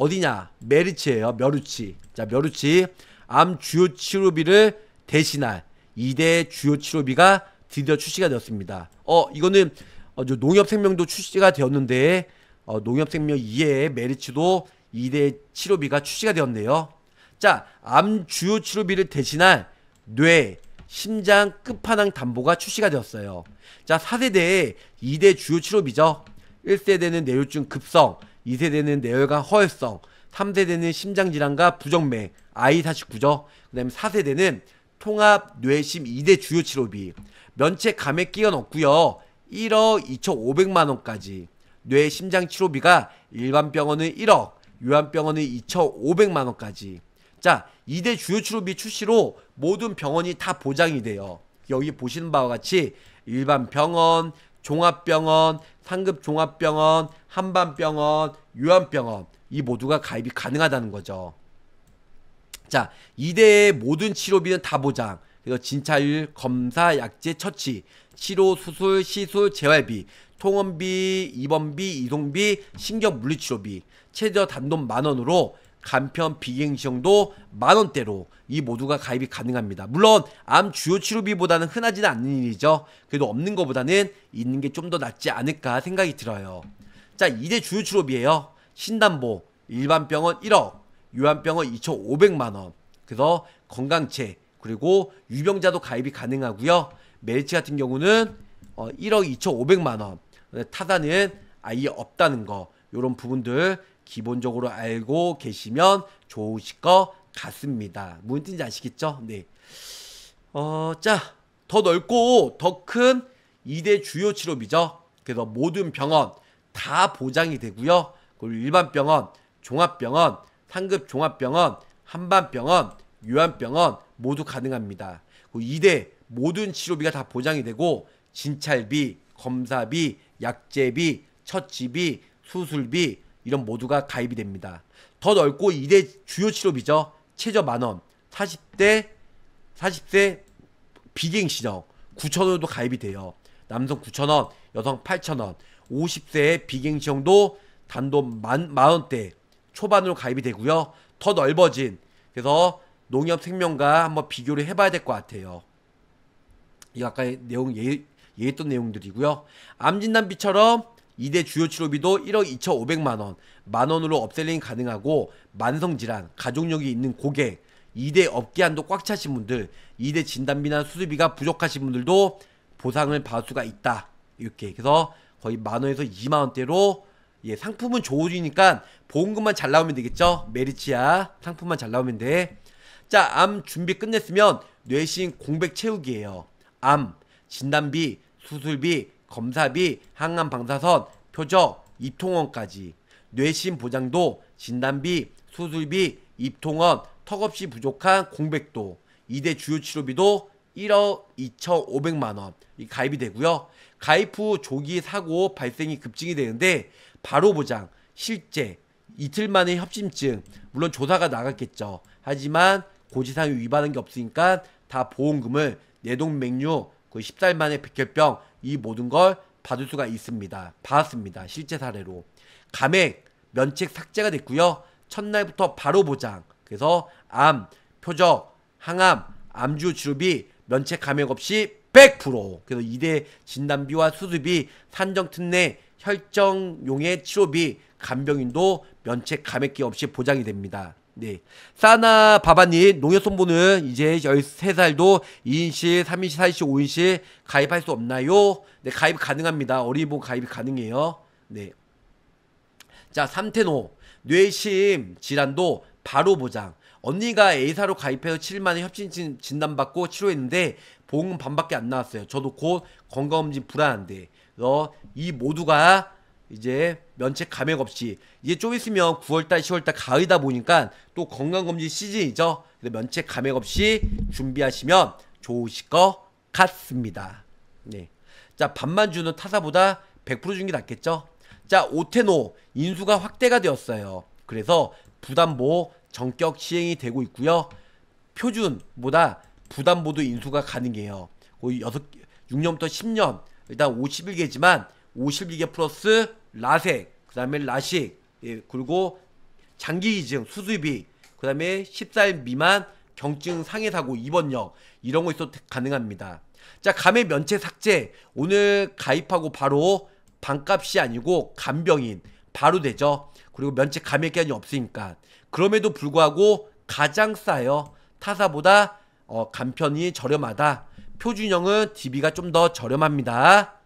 어디냐? 메르치예요. 멸우치. 자, 멸우치 암 주요 치료비를 대신할 2대 주요 치료비가 드디어 출시가 되었습니다. 어, 이거는 어, 농협생명도 출시가 되었는데 어, 농협생명 이외에 메르치도 2대 치료비가 출시가 되었네요. 자, 암 주요 치료비를 대신할 뇌, 심장 끝판왕 담보가 출시가 되었어요. 자, 4세대에 2대 주요 치료비죠. 1세대는 뇌졸중 급성, 2세대는 뇌혈관 허혈성, 3세대는 심장질환과 부정맥, 아 I49죠. 그 다음에 4세대는 통합 뇌심 2대 주요 치료비, 면책 감액 끼어 넣고요. 1억 2,500만원까지. 뇌 심장 치료비가 일반 병원은 1억, 요한병원은 2,500만원까지. 자, 2대 주요 치료비 출시로 모든 병원이 다 보장이 돼요. 여기 보시는 바와 같이 일반 병원, 종합병원, 상급 종합병원, 한반병원, 요한병원이 모두가 가입이 가능하다는 거죠. 자, 이대의 모든 치료비는 다 보장. 그래서 진찰 검사, 약제, 처치, 치료, 수술, 시술, 재활비, 통원비, 입원비, 이송비, 신경 물리치료비, 최저 단돈 만 원으로 간편 비행시형도 만원대로 이 모두가 가입이 가능합니다. 물론 암 주요 치료비보다는 흔하지는 않는 일이죠. 그래도 없는 것보다는 있는 게 좀 더 낫지 않을까 생각이 들어요. 자, 이대 주요 치료비예요. 신단보 일반병원 1억, 요한병원 2,500만원. 그래서 건강체, 그리고 유병자도 가입이 가능하고요. 메리츠 같은 경우는 1억 2,500만원. 타다는 아예 없다는 거. 요런 부분들 기본적으로 알고 계시면 좋으실 것 같습니다. 무슨 뜻인지 아시겠죠? 네. 어, 자, 더 넓고 더 큰 2대 주요 치료비죠. 그래서 모든 병원 다 보장이 되고요. 그리고 일반 병원, 종합병원, 상급 종합병원, 한반병원, 요한병원 모두 가능합니다. 그리고 2대 모든 치료비가 다 보장이 되고 진찰비, 검사비, 약제비, 처치비, 수술비, 이런 모두가 가입이 됩니다. 더 넓고 2대 주요 치료비죠. 최저 만원, 40대, 40대 비갱 시정 9천원도 가입이 돼요. 남성 9천원, 여성 8천원, 50세의 비갱 시정도 단돈 만, 만원대 초반으로 가입이 되고요. 더 넓어진 그래서 농협 생명과 한번 비교를 해봐야 될 것 같아요. 이 아까 내용 예, 예했던 내용들이고요. 암진단비처럼 2대 주요 치료비도 1억 2,500만원, 만원으로 업셀링 가능하고 만성질환, 가족력이 있는 고객, 2대 업계한도 꽉 차신 분들, 2대 진단비나 수술비가 부족하신 분들도 보상을 받을 수가 있다. 이렇게 그래서 거의 만원에서 2만원대로 예, 상품은 좋으니까 보험금만 잘 나오면 되겠죠? 메리치아 상품만 잘 나오면 돼. 자, 암 준비 끝냈으면 뇌신 공백 채우기예요. 암, 진단비, 수술비, 검사비, 항암 방사선, 표적, 입통원까지 뇌심 보장도, 진단비, 수술비, 입통원, 턱없이 부족한 공백도, 이대 주요 치료비도 1억 2,500만 원 가입이 되고요. 가입 후 조기 사고 발생이 급증이 되는데 바로 보장, 실제 이틀 만에 협심증 물론 조사가 나갔겠죠. 하지만 고지사항 위반한 게 없으니까 다 보험금을 내동맥류 그 10살 만에 백혈병 이 모든 걸 받을 수가 있습니다. 받았습니다. 실제 사례로 감액 면책 삭제가 됐고요. 첫날부터 바로 보장. 그래서 암, 표적, 항암, 암주 치료비 면책 감액 없이 100%. 그래서 2대 진단비와 수술비, 산정 특례, 혈정 용해 치료비, 간병인도 면책 감액기 없이 보장이 됩니다. 네. 사나 바바님 농협손보는 이제 13살도 2인시, 3인시, 4인시, 5인시 가입할 수 없나요? 네, 가입 가능합니다. 어린이보험 가입이 가능해요. 네. 자, 삼테노. 뇌심 질환도 바로 보장. 언니가 A사로 가입해서 7만원 협진 진단받고 치료했는데 보험은 반밖에 안 나왔어요. 저도 곧 건강검진 불안한데. 그래서 이 모두가 이제 면책 감액 없이 이제 좀 있으면 9월달 10월달 가을이다 보니까 또 건강검진 시즌이죠. 면책 감액 없이 준비하시면 좋으실 것 같습니다. 네. 자, 반만 주는 타사보다 100%준 게 낫겠죠? 자, 오테노 인수가 확대가 되었어요. 그래서 부담보 전격 시행이 되고 있고요. 표준보다 부담보도 인수가 가능해요. 거의 6, 6년부터 10년, 일단 51개지만 51개 플러스 라섹, 그 다음에 라식, 예, 그리고 장기이증, 수술비, 그 다음에 14일 미만 경증 상해 사고 입원력 이런 거 있어도 가능합니다. 자, 감의 면체 삭제 오늘 가입하고 바로 반값이 아니고 간병인 바로 되죠. 그리고 면체 감액 기한이 없으니까 그럼에도 불구하고 가장 싸요. 타사보다 어, 간편이 저렴하다. 표준형은 DB가 좀 더 저렴합니다.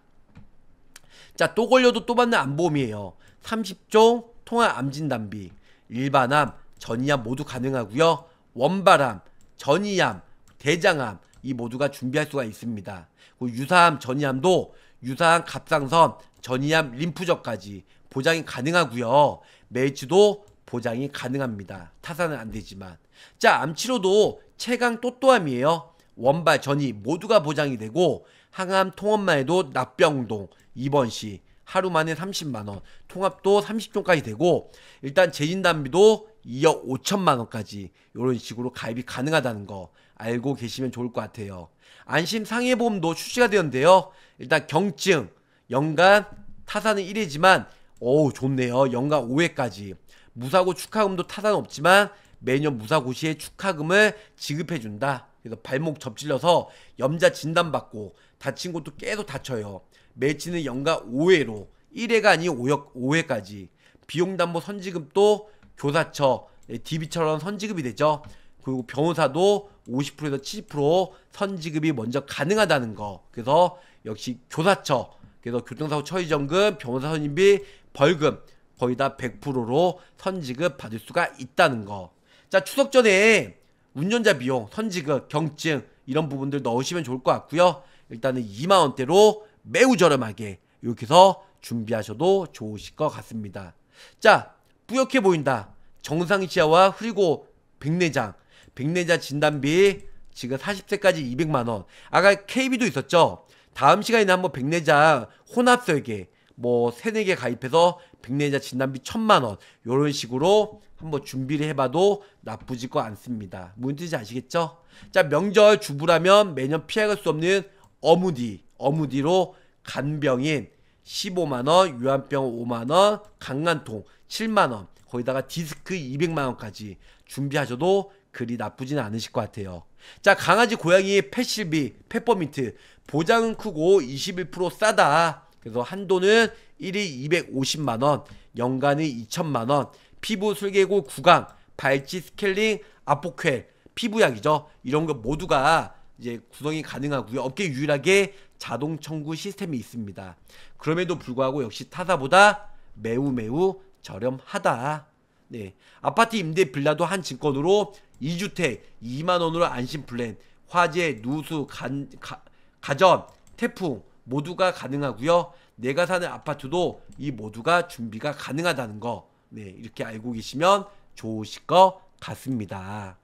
자, 또 걸려도 또 받는 암보험이에요. 30종 통화 암진단비, 일반암, 전이암 모두 가능하고요. 원발암, 전이암, 대장암 이 모두가 준비할 수가 있습니다. 유사암, 전이암도 유사암 갑상선, 전이암 림프절까지 보장이 가능하고요. 매치도 보장이 가능합니다. 타산은안 되지만. 자, 암치료도 체강 또또암이에요. 원발, 전이 모두가 보장이 되고 항암 통원만 해도 납병동, 2번 시 하루 만에 30만 원, 통합도 30종까지 되고 일단 재진단비도 2억 5천만 원까지 이런 식으로 가입이 가능하다는 거 알고 계시면 좋을 것 같아요. 안심 상해보험도 출시가 되었는데요. 일단 경증 연간 타산은 1회지만 오 좋네요. 연간 5회까지 무사고 축하금도 타산 없지만 매년 무사고시에 축하금을 지급해 준다. 그래서 발목 접질려서 염자 진단받고 다친 곳도 계속 다쳐요. 매치는 연가 5회로 1회가 아닌 5회, 까지 비용담보 선지급도 교사처, 예, DB처럼 선지급이 되죠. 그리고 변호사도 50%에서 70% 선지급이 먼저 가능하다는 거. 그래서 역시 교사처, 그래서 교통사고 처리정금, 변호사 선임비, 벌금 거의 다 100%로 선지급 받을 수가 있다는 거. 자, 추석 전에 운전자 비용, 선지급, 경증 이런 부분들 넣으시면 좋을 것 같고요. 일단은 2만 원대로 매우 저렴하게 이렇게 해서 준비하셔도 좋으실 것 같습니다. 자, 뿌옇게 보인다. 정상시야와 흐리고 백내장, 백내장 진단비 지금 40세까지 200만 원. 아까 KB도 있었죠. 다음 시간에는 한번 백내장 혼합설계 뭐 3, 4개 가입해서 백내장 진단비 1 0 0 0만원 이런 식으로 한번 준비를 해봐도 나쁘지거 않습니다. 무슨 뜻인지 아시겠죠? 자 명절 주부라면 매년 피해갈 수 없는 어무디 어무디로 간병인 15만원, 유한병 5만원, 강간통 7만원, 거기다가 디스크 200만원까지 준비하셔도 그리 나쁘진 않으실 것 같아요. 자, 강아지, 고양이, 패실비, 페퍼민트. 보장은 크고 21% 싸다. 그래서 한도는 1일 250만원, 연간은 2천만원, 피부 설계고 구강, 발치 스케일링, 아포켈, 피부약이죠. 이런 것 모두가 이제 구성이 가능하고요. 업계 유일하게 자동 청구 시스템이 있습니다. 그럼에도 불구하고 역시 타사보다 매우 매우 저렴하다. 네. 아파트 임대 빌라도 한 증권으로 2주택 2만원으로 안심 플랜, 화재, 누수, 간, 가, 가전, 태풍 모두가 가능하고요. 내가 사는 아파트도 이 모두가 준비가 가능하다는 거. 네, 이렇게 알고 계시면 좋으실 것 같습니다.